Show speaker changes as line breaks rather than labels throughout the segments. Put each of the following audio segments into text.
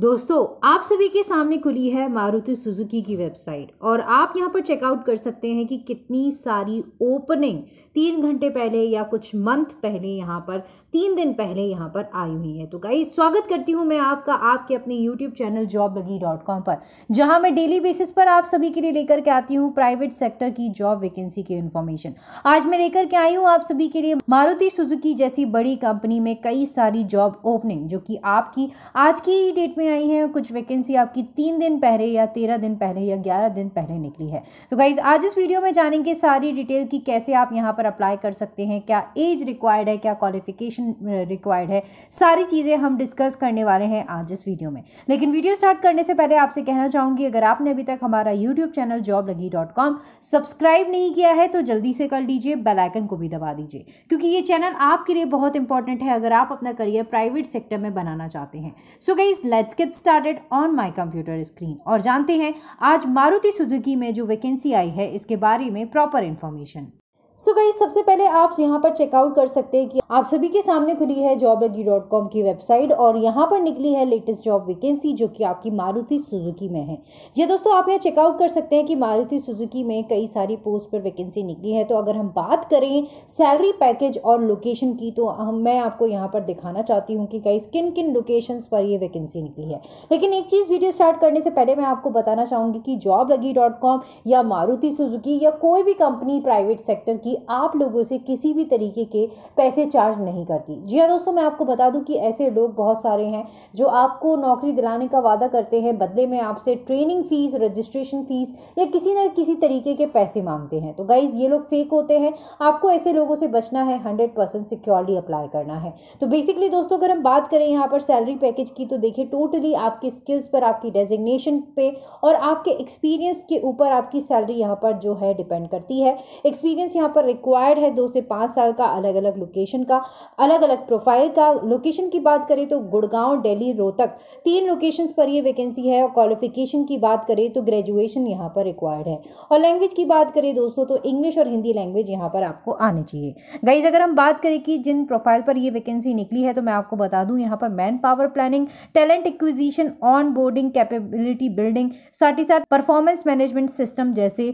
दोस्तों आप सभी के सामने खुली है मारुति सुजुकी की वेबसाइट और आप यहां पर चेकआउट कर सकते हैं कि कितनी सारी ओपनिंग तीन घंटे पहले या कुछ मंथ पहले यहां पर तीन दिन पहले यहां पर आई हुई है तो गाई स्वागत करती हूं मैं आपका आपके अपने यूट्यूब चैनल जॉब लगी डॉट कॉम पर जहाँ मैं डेली बेसिस पर आप सभी के लिए लेकर के आती हूँ प्राइवेट सेक्टर की जॉब वैकेंसी की इन्फॉर्मेशन आज मैं लेकर के आई हूँ आप सभी के लिए मारुति सुजुकी जैसी बड़ी कंपनी में कई सारी जॉब ओपनिंग जो कि आपकी आज की डेट में आई हैं कुछ वैकेंसी आपकी तीन दिन पहले या तेरह दिन पहले या ग्यारह दिन पहले निकली है तो गाइज आज इस वीडियो में जानेंगे सारी डिटेल की कैसे आप यहाँ पर अप्लाई कर सकते हैं क्या एज रिक्वायर्ड है क्या क्वालिफिकेशन रिक्वायर्ड है सारी चीज़ें हम डिस्कस करने वाले हैं आज इस वीडियो में लेकिन वीडियो स्टार्ट करने से पहले आपसे कहना चाहूँगी अगर आपने अभी तक हमारा यूट्यूब चैनल जॉब लगी डॉट कॉम सब्सक्राइब नहीं किया है तो जल्दी से कर लीजिए बेलाइकन को भी दबा दीजिए क्योंकि ये चैनल आपके लिए बहुत इंपॉर्टेंट है अगर आप अपना करियर प्राइवेट सेक्टर में बनाना चाहते हैं so guys let's get started on my computer screen और जानते हैं आज मारुति सुजुकी में जो वैकेंसी आई है इसके बारे में प्रॉपर इन्फॉर्मेशन सो गई सबसे पहले आप यहाँ पर चेकआउट कर सकते हैं कि आप सभी के सामने खुली है जॉब लगी डॉट कॉम की वेबसाइट और यहाँ पर निकली है लेटेस्ट जॉब वैकेंसी जो कि आपकी मारुति सुजुकी में है जी हाँ दोस्तों आप यहाँ चेकआउट कर सकते हैं कि मारुति सुजुकी में कई सारी पोस्ट पर वैकेंसी निकली है तो अगर हम बात करें सैलरी पैकेज और लोकेशन की तो हम मैं आपको यहाँ पर दिखाना चाहती हूँ कि कई किन किन लोकेशन पर ये वैकेंसी निकली है लेकिन एक चीज़ वीडियो स्टार्ट करने से पहले मैं आपको बताना चाहूँगी कि जॉब लगी डॉट कॉम या मारुति सुजुकी या कोई भी कंपनी प्राइवेट सेक्टर की कि आप लोगों से किसी भी तरीके के पैसे चार्ज नहीं करती जी हाँ दोस्तों मैं आपको बता दूं कि ऐसे लोग बहुत सारे हैं जो आपको नौकरी दिलाने का वादा करते हैं बदले में आपसे ट्रेनिंग फ़ीस रजिस्ट्रेशन फ़ीस या किसी न किसी तरीके के पैसे मांगते हैं तो गाइज़ ये लोग फेक होते हैं आपको ऐसे लोगों से बचना है हंड्रेड परसेंट सिक्योरली अप्लाई करना है तो बेसिकली दोस्तों अगर हम बात करें यहाँ पर सैलरी पैकेज की तो देखिए टोटली आपके स्किल्स पर आपकी डेजिग्नेशन पे और आपके एक्सपीरियंस के ऊपर आपकी सैलरी यहाँ पर जो है डिपेंड करती है एक्सपीरियंस यहाँ पर पर रिक्वायर्ड है दो से पाँच साल का अलग अलग लोकेशन का अलग अलग प्रोफाइल का लोकेशन की बात करें तो गुड़गांव दिल्ली रोहतक तीन लोकेशन पर ये वैकेंसी है और क्वालिफिकेशन की बात करें तो ग्रेजुएशन यहाँ पर रिक्वायर्ड है और लैंग्वेज की बात करें दोस्तों तो इंग्लिश और हिंदी लैंग्वेज यहाँ पर आपको आनी चाहिए गाइज अगर हम बात करें कि जिन प्रोफाइल पर यह वैकेंसी निकली है तो मैं आपको बता दूँ यहाँ पर manpower planning talent acquisition onboarding capability building साथ ही साथ परफॉर्मेंस मैनेजमेंट सिस्टम जैसे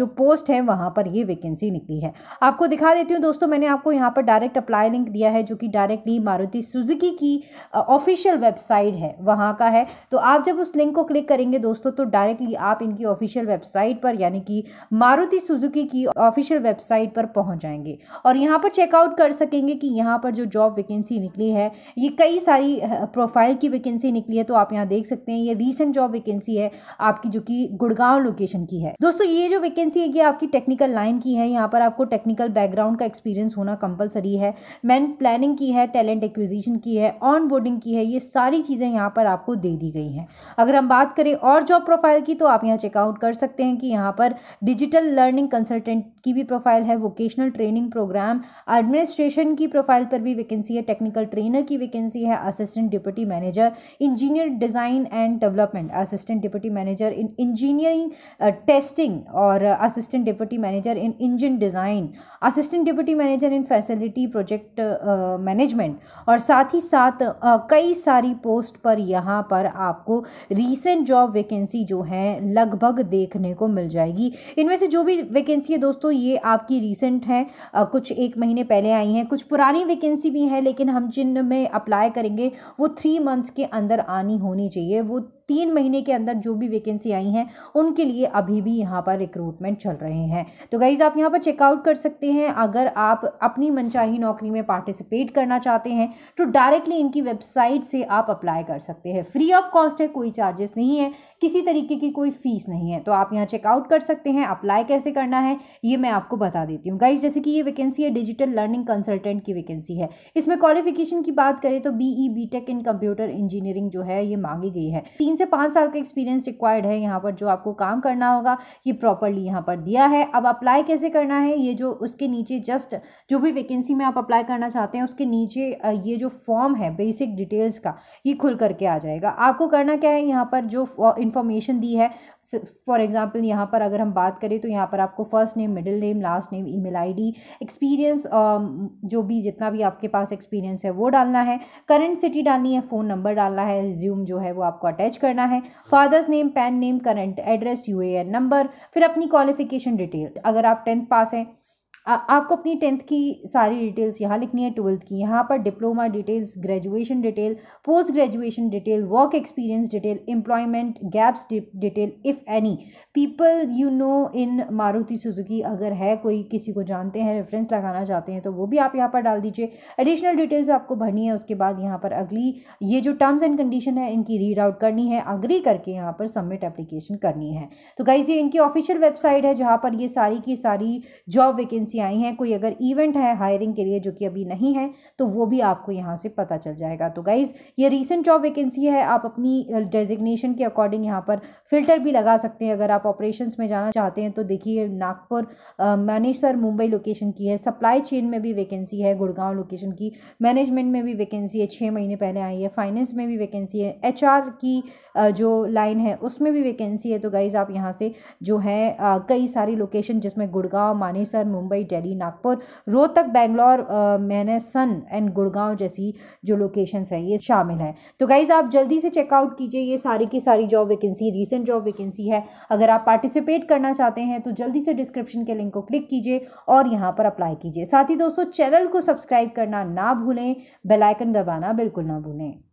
जो पोस्ट हैं वहाँ पर ये वैकेंसी निकली सकती है आपको दिखा देती हूँ दोस्तों मैंने आपको यहाँ पर डायरेक्ट अप्लाई लिंक दिया है जो कि डायरेक्टली मारुति सुजुकी की ऑफिशियल वेबसाइट है वहाँ का है तो आप जब उस लिंक को क्लिक करेंगे दोस्तों तो डायरेक्टली आप इनकी ऑफिशियल वेबसाइट पर यानी कि मारुति सुजुकी की ऑफिशियल वेबसाइट पर पहुँच जाएंगे और यहाँ पर चेकआउट कर सकेंगे कि यहाँ पर जो जॉब वैकेंसी निकली है ये कई सारी प्रोफाइल की वैकेंसी निकली है तो आप यहाँ देख सकते हैं ये रिसेंट जॉब वैकेंसी है आपकी जो कि गुड़गांव लोकेशन की है दोस्तों ये जो वैकेंसी है ये आपकी टेक्निकल लाइन की है यहाँ पर पर आपको टेक्निकल बैकग्राउंड का एक्सपीरियंस होना कंपलसरी है मैन प्लानिंग की है टैलेंट एक्विजिशन की है ऑन बोर्डिंग की है ये सारी चीज़ें यहाँ पर आपको दे दी गई हैं अगर हम बात करें और जॉब प्रोफाइल की तो आप यहाँ चेकआउट कर सकते हैं कि यहाँ पर डिजिटल लर्निंग कंसल्टेंट की भी प्रोफाइल है वोकेशनल ट्रेनिंग प्रोग्राम एडमिनिस्ट्रेशन की प्रोफाइल पर भी वैकेंसी है टेक्निकल ट्रेनर की वैकेंसी है assistant deputy manager engineer design and development assistant deputy manager in engineering testing और assistant deputy manager in engine design assistant deputy manager in facility project management और साथ ही साथ uh, कई सारी पोस्ट पर यहाँ पर आपको रीसेंट जॉब वैकेंसी जो है लगभग देखने को मिल जाएगी इनमें से जो भी वैकेंसी है दोस्तों ये आपकी रीसेंट हैं uh, कुछ एक महीने पहले आई हैं कुछ पुरानी वैकेंसी भी हैं लेकिन हम जिन में अप्लाई करेंगे वो थ्री मंथ्स के अंदर आनी होनी चाहिए वो तीन महीने के अंदर जो भी वैकेंसी आई हैं उनके लिए अभी भी यहाँ पर रिक्रूटमेंट चल रहे हैं तो गाइज़ आप यहाँ पर चेकआउट कर सकते हैं अगर आप अपनी मनचाही नौकरी में पार्टिसिपेट करना चाहते हैं तो डायरेक्टली इनकी वेबसाइट से आप अप्लाई कर सकते हैं फ्री ऑफ कॉस्ट है कोई चार्जेस नहीं है किसी तरीके की कोई फ़ीस नहीं है तो आप यहाँ चेकआउट कर सकते हैं अप्लाई कैसे करना है ये मैं आपको बता देती हूँ गाइज जैसे कि ये वैकेंसी है डिजिटल लर्निंग कंसल्टेंट की वैकेंसी है इसमें क्वालिफिकेशन की बात करें तो B E B tech in computer engineering जो है ये मांगी गई है तीन से पाँच साल का एक्सपीरियंस रिक्वायर्ड है यहाँ पर जो आपको काम करना होगा ये प्रॉपरली यहाँ पर दिया है अब अप्लाई कैसे करना है ये जो उसके नीचे जस्ट जो भी वैकेंसी में आप अप्लाई करना चाहते हैं उसके नीचे ये जो फॉर्म है बेसिक डिटेल्स का ये खुल करके आ जाएगा आपको करना क्या है यहाँ पर जो इन्फॉर्मेशन दी है फॉर एग्ज़ाम्पल यहाँ पर अगर हम बात करें तो यहाँ पर आपको first name middle name last name email experience जो भी जितना भी आपके पास एक्सपीरियंस है वो डालना है करेंट सिटी डालनी है फ़ोन नंबर डालना है रिज्यूम जो है वो आपको अटैच कर करना है father's name PAN name current address UAN number फिर अपनी क्वालिफिकेशन डिटेल अगर आप टेंथ पास हैं आपको अपनी टेंथ की सारी डिटेल्स यहाँ लिखनी है ट्वेल्थ की यहाँ पर diploma details graduation detail post graduation detail work experience detail employment gaps detail if any people you know in Maruti Suzuki अगर है कोई किसी को जानते हैं रेफरेंस लगाना चाहते हैं तो वो भी आप यहाँ पर डाल दीजिए एडिशनल डिटेल्स आपको भरनी है उसके बाद यहाँ पर अगली ये जो टर्म्स एंड कंडीशन है इनकी रीड आउट करनी है अग्री करके यहाँ पर सबमिट एप्लीकेशन करनी है तो गाइज ये इनकी ऑफिशियल वेबसाइट है जहाँ पर ये सारी की सारी जॉब वैकेंसी वैकेंसी आई हैं कोई अगर इवेंट है हायरिंग के लिए जो कि अभी नहीं है तो वो भी आपको यहाँ से पता चल जाएगा तो गाइज़ ये रिसेंट जॉब वैकेंसी है आप अपनी डेजिग्नेशन के अकॉर्डिंग यहाँ पर फिल्टर भी लगा सकते हैं अगर आप ऑपरेशंस में जाना चाहते हैं तो देखिए नागपुर मैनेसर मुंबई लोकेशन की है सप्लाई चेन में भी वैकेंसी है गुड़गांव लोकेशन की मैनेजमेंट में भी वैकेंसी है छः महीने पहले आई है फाइनेंस में भी वैकेंसी है एच की जो लाइन है उसमें भी वैकेंसी है तो गाइज़ आप यहाँ से जो है कई सारी लोकेशन जिसमें गुड़गांव मानेसर मुंबई दिल्ली नागपुर रोहतक बैंगलोर मैनेसन एंड गुड़गांव जैसी जो लोकेशंस हैं ये शामिल हैं तो गाइज़ आप जल्दी से चेकआउट कीजिए ये सारी की सारी job vacancy recent job vacancy है अगर आप पार्टिसिपेट करना चाहते हैं तो जल्दी से डिस्क्रिप्शन के लिंक को क्लिक कीजिए और यहाँ पर अप्लाई कीजिए साथ ही दोस्तों चैनल को सब्सक्राइब करना ना भूलें बेलाइकन दबाना बिल्कुल ना भूलें